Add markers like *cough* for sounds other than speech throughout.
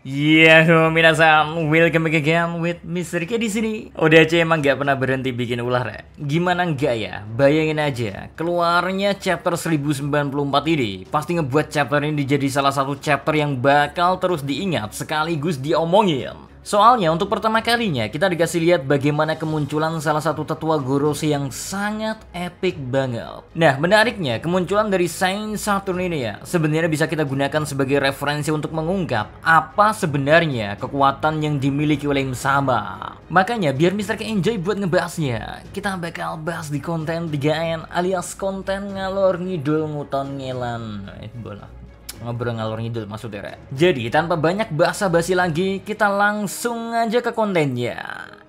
Yeah, minasan, welcome back again with Mr. K di sini. ODC emang gak pernah berhenti bikin ular ya? Gimana enggak ya? Bayangin aja, keluarnya chapter 1094 ini pasti ngebuat chapter ini jadi salah satu chapter yang bakal terus diingat sekaligus diomongin. Soalnya untuk pertama kalinya kita dikasih lihat bagaimana kemunculan salah satu tetua Gorosi yang sangat epic banget. Nah, menariknya kemunculan dari Saint Saturn ini ya sebenarnya bisa kita gunakan sebagai referensi untuk mengungkap apa sebenarnya kekuatan yang dimiliki oleh Msaba. Makanya biar Mr. K enjoy buat ngebahasnya, kita bakal bahas di konten 3N alias konten ngalor ngidul nguton ngelan. Eh, Ngobrol ngalor ngidul maksudnya, Re. Jadi, tanpa banyak basa-basi lagi, kita langsung aja ke kontennya.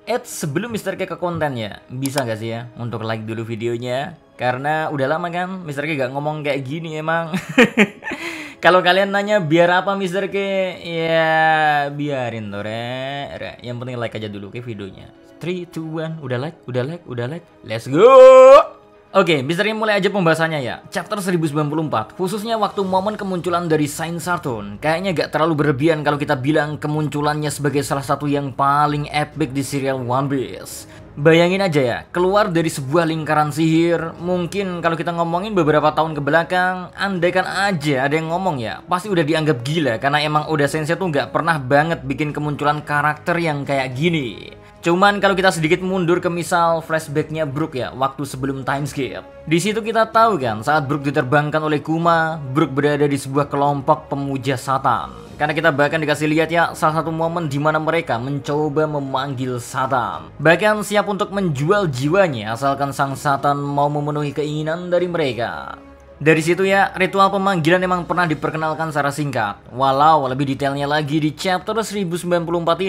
Eh, sebelum Mister K ke kontennya, bisa gak sih ya untuk like dulu videonya? Karena udah lama kan Mister K gak ngomong kayak gini emang. *laughs* Kalau kalian nanya biar apa Mister K, ya biarin tuh re. re. Yang penting like aja dulu ke videonya. 3, 2, 1, udah like, udah like, udah like. Let's go! Oke, bisa mulai aja pembahasannya ya. Chapter 1094, khususnya waktu momen kemunculan dari Saint Sartun. Kayaknya gak terlalu berlebihan kalau kita bilang kemunculannya sebagai salah satu yang paling epic di serial One Piece. Bayangin aja ya, keluar dari sebuah lingkaran sihir, mungkin kalau kita ngomongin beberapa tahun ke belakang, andaikan aja ada yang ngomong ya, pasti udah dianggap gila karena emang udah Sensei tuh gak pernah banget bikin kemunculan karakter yang kayak gini. Cuman kalau kita sedikit mundur ke misal flashbacknya Brook ya, waktu sebelum time skip, Di situ kita tahu kan, saat Brook diterbangkan oleh Kuma, Brook berada di sebuah kelompok pemuja Satan. Karena kita bahkan dikasih lihat ya, salah satu momen di mana mereka mencoba memanggil Satan. Bahkan siap untuk menjual jiwanya asalkan sang Satan mau memenuhi keinginan dari mereka. Dari situ ya, ritual pemanggilan memang pernah diperkenalkan secara singkat. Walau lebih detailnya lagi di chapter 1094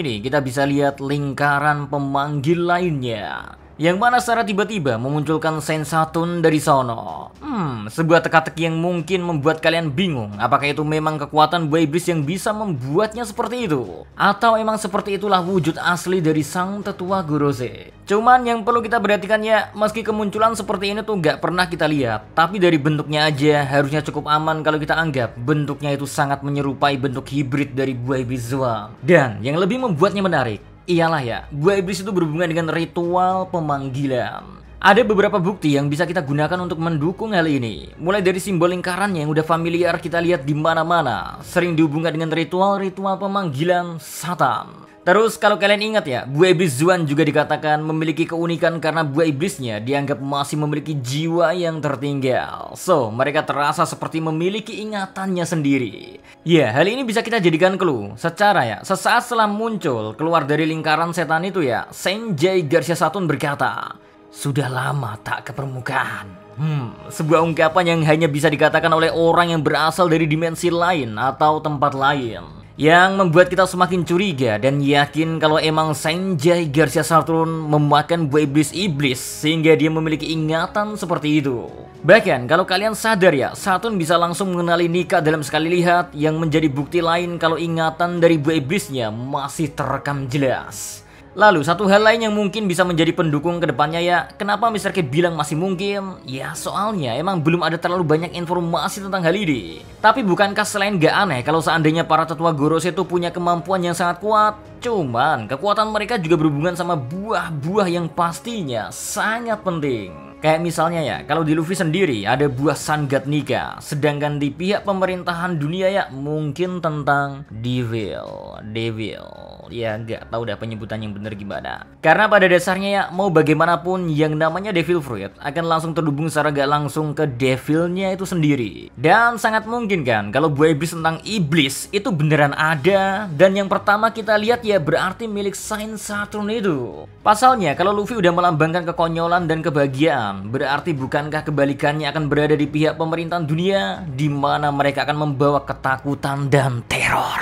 ini, kita bisa lihat lingkaran pemanggil lainnya yang mana secara tiba-tiba memunculkan sensatun dari sono. Hmm, sebuah teka-teki yang mungkin membuat kalian bingung apakah itu memang kekuatan buah iblis yang bisa membuatnya seperti itu. Atau emang seperti itulah wujud asli dari sang tetua Gorose. Cuman yang perlu kita perhatikan ya, meski kemunculan seperti ini tuh nggak pernah kita lihat, tapi dari bentuknya aja harusnya cukup aman kalau kita anggap bentuknya itu sangat menyerupai bentuk hibrid dari buah iblis Zwa. Dan yang lebih membuatnya menarik, Iyalah ya, buah iblis itu berhubungan dengan ritual pemanggilan. Ada beberapa bukti yang bisa kita gunakan untuk mendukung hal ini. Mulai dari simbol lingkarannya yang udah familiar kita lihat di mana-mana, sering dihubungkan dengan ritual-ritual pemanggilan satan. Terus kalau kalian ingat ya, buah iblis Zuan juga dikatakan memiliki keunikan karena buah iblisnya dianggap masih memiliki jiwa yang tertinggal. So, mereka terasa seperti memiliki ingatannya sendiri. Ya, yeah, hal ini bisa kita jadikan clue. Secara ya, sesaat setelah muncul keluar dari lingkaran setan itu ya, Senjai Garcia Satun berkata, sudah lama tak ke permukaan. Hmm, sebuah ungkapan yang hanya bisa dikatakan oleh orang yang berasal dari dimensi lain atau tempat lain yang membuat kita semakin curiga dan yakin kalau emang Sanjay Garcia Sartron memakan buah iblis-iblis sehingga dia memiliki ingatan seperti itu. Bahkan kalau kalian sadar ya, Saturn bisa langsung mengenali Nika dalam sekali lihat yang menjadi bukti lain kalau ingatan dari buah iblisnya masih terekam jelas. Lalu satu hal lain yang mungkin bisa menjadi pendukung ke depannya ya, kenapa Mr. K bilang masih mungkin? Ya soalnya emang belum ada terlalu banyak informasi tentang hal ini. Tapi bukankah selain gak aneh kalau seandainya para tetua Goros itu punya kemampuan yang sangat kuat? Cuman kekuatan mereka juga berhubungan sama buah-buah yang pastinya sangat penting. Kayak misalnya ya, kalau di Luffy sendiri ada buah God Nika, sedangkan di pihak pemerintahan dunia ya mungkin tentang Devil, Devil. Ya nggak tahu dah penyebutan yang bener gimana. Karena pada dasarnya ya mau bagaimanapun yang namanya Devil Fruit akan langsung terhubung secara gak langsung ke Devilnya itu sendiri. Dan sangat mungkin kan kalau buah iblis tentang iblis itu beneran ada dan yang pertama kita lihat ya berarti milik Saint Saturn itu. Pasalnya kalau Luffy udah melambangkan kekonyolan dan kebahagiaan Islam, berarti bukankah kebalikannya akan berada di pihak pemerintahan dunia, di mana mereka akan membawa ketakutan dan teror?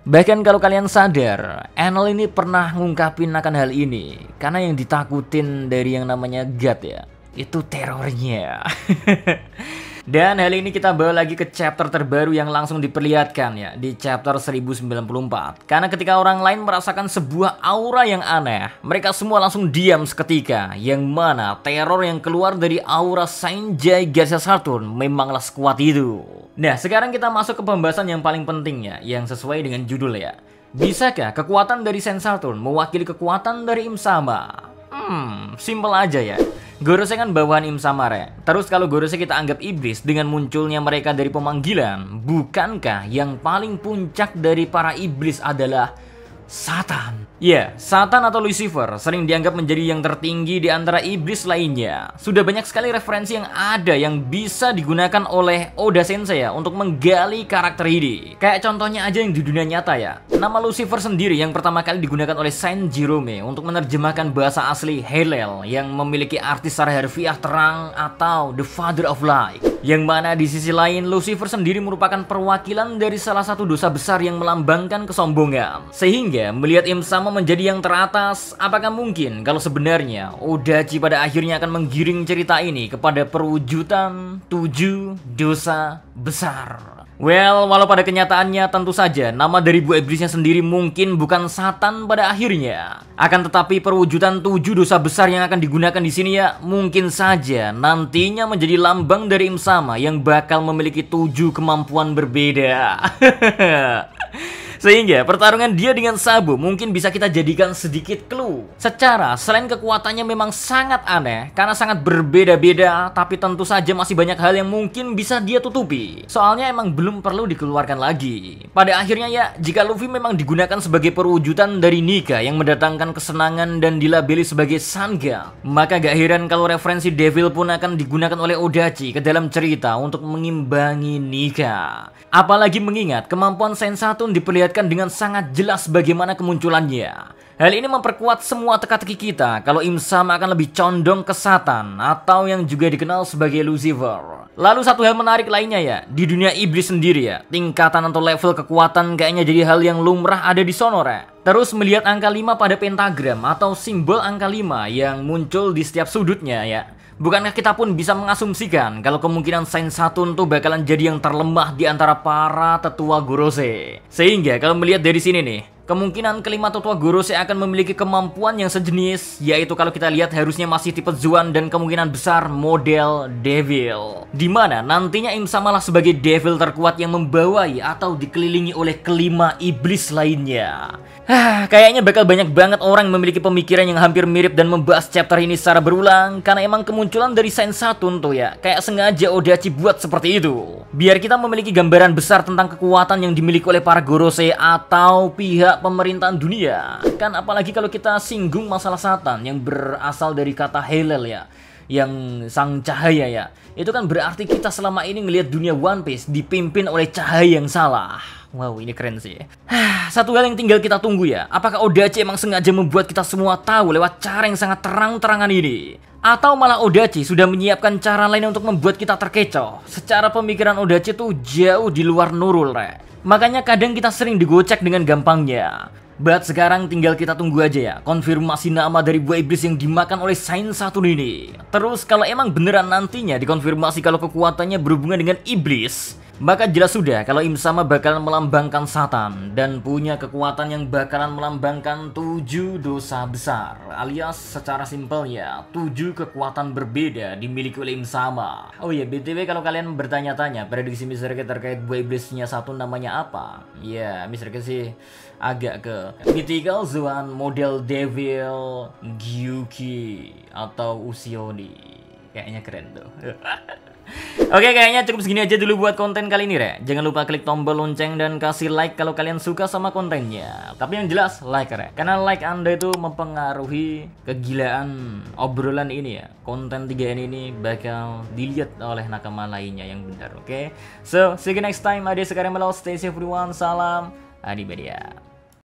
Bahkan kalau kalian sadar, Enel ini pernah ngungkapin akan hal ini Karena yang ditakutin dari yang namanya God ya Itu terornya *laughs* Dan hal ini kita bawa lagi ke chapter terbaru yang langsung diperlihatkan ya di chapter 1094. Karena ketika orang lain merasakan sebuah aura yang aneh, mereka semua langsung diam seketika. Yang mana teror yang keluar dari aura Sanjay Garcia Saturn memanglah sekuat itu. Nah, sekarang kita masuk ke pembahasan yang paling penting ya, yang sesuai dengan judul ya. Bisakah kekuatan dari Sen Saturn mewakili kekuatan dari Im Imsama? Hmm, simple aja ya saya kan bawahan Imsamare. Ya. Terus kalau saya kita anggap iblis dengan munculnya mereka dari pemanggilan, bukankah yang paling puncak dari para iblis adalah Satan. Ya, yeah, Satan atau Lucifer sering dianggap menjadi yang tertinggi di antara iblis lainnya. Sudah banyak sekali referensi yang ada yang bisa digunakan oleh Oda Sensei ya untuk menggali karakter ini. Kayak contohnya aja yang di dunia nyata ya. Nama Lucifer sendiri yang pertama kali digunakan oleh Saint Jerome untuk menerjemahkan bahasa asli Helel yang memiliki arti secara harfiah terang atau the father of light. Yang mana di sisi lain, Lucifer sendiri merupakan perwakilan dari salah satu dosa besar yang melambangkan kesombongan. Sehingga melihat Im sama menjadi yang teratas, apakah mungkin kalau sebenarnya Odachi pada akhirnya akan menggiring cerita ini kepada perwujudan tujuh dosa besar? Well, walau pada kenyataannya tentu saja nama dari Bu Iblisnya sendiri mungkin bukan Satan pada akhirnya. Akan tetapi perwujudan tujuh dosa besar yang akan digunakan di sini ya mungkin saja nantinya menjadi lambang dari Imsama yang bakal memiliki tujuh kemampuan berbeda. *laughs* Sehingga pertarungan dia dengan Sabu mungkin bisa kita jadikan sedikit clue. Secara selain kekuatannya memang sangat aneh karena sangat berbeda-beda, tapi tentu saja masih banyak hal yang mungkin bisa dia tutupi. Soalnya emang belum perlu dikeluarkan lagi. Pada akhirnya ya, jika Luffy memang digunakan sebagai perwujudan dari Nika yang mendatangkan kesenangan dan dilabeli sebagai Sanga, maka gak heran kalau referensi Devil pun akan digunakan oleh Odachi ke dalam cerita untuk mengimbangi Nika. Apalagi mengingat kemampuan Sensatun diperlihatkan memperlihatkan dengan sangat jelas bagaimana kemunculannya. Hal ini memperkuat semua teka-teki kita kalau Imsam akan lebih condong ke Satan atau yang juga dikenal sebagai Lucifer. Lalu satu hal menarik lainnya ya, di dunia iblis sendiri ya, tingkatan atau level kekuatan kayaknya jadi hal yang lumrah ada di sonora. Terus melihat angka 5 pada pentagram atau simbol angka 5 yang muncul di setiap sudutnya ya. Bukankah kita pun bisa mengasumsikan kalau kemungkinan Saint satu tuh bakalan jadi yang terlemah di antara para tetua Gorose? Sehingga kalau melihat dari sini nih, Kemungkinan kelima Totua Gorose akan memiliki kemampuan yang sejenis, yaitu kalau kita lihat harusnya masih tipe Zuan dan kemungkinan besar model Devil. Dimana nantinya Imsa malah sebagai Devil terkuat yang membawai atau dikelilingi oleh kelima iblis lainnya. kayaknya bakal banyak banget orang yang memiliki pemikiran yang hampir mirip dan membahas chapter ini secara berulang, karena emang kemunculan dari Saint Satun tuh ya, kayak sengaja Odachi buat seperti itu. Biar kita memiliki gambaran besar tentang kekuatan yang dimiliki oleh para Gorose atau pihak pemerintahan dunia. Kan apalagi kalau kita singgung masalah setan yang berasal dari kata helel ya yang sang cahaya ya. Itu kan berarti kita selama ini ngelihat dunia One Piece dipimpin oleh cahaya yang salah. Wow, ini keren sih. Satu hal yang tinggal kita tunggu ya. Apakah Odachi emang sengaja membuat kita semua tahu lewat cara yang sangat terang-terangan ini? Atau malah Odachi sudah menyiapkan cara lain untuk membuat kita terkecoh? Secara pemikiran Odachi tuh jauh di luar Nurul, Rek. Makanya kadang kita sering digocek dengan gampangnya. Buat sekarang tinggal kita tunggu aja ya konfirmasi nama dari buah iblis yang dimakan oleh Sains satu ini. Terus kalau emang beneran nantinya dikonfirmasi kalau kekuatannya berhubungan dengan iblis, maka jelas sudah kalau Imsama bakalan melambangkan Satan dan punya kekuatan yang bakalan melambangkan tujuh dosa besar alias secara simpel ya tujuh kekuatan berbeda dimiliki oleh Imsama. Oh iya btw kalau kalian bertanya-tanya prediksi Mr. K terkait buah iblisnya satu namanya apa? Ya Mr. K sih agak ke mythical Zuan model devil Gyuki atau Usioni kayaknya keren tuh *laughs* Oke kayaknya cukup segini aja dulu buat konten kali ini Re Jangan lupa klik tombol lonceng dan kasih like kalau kalian suka sama kontennya Tapi yang jelas like Re Karena like anda itu mempengaruhi kegilaan obrolan ini ya Konten 3N ini bakal dilihat oleh nakama lainnya yang benar oke okay? So see you next time Adi sekarang melau stay safe everyone Salam Adi Adibadia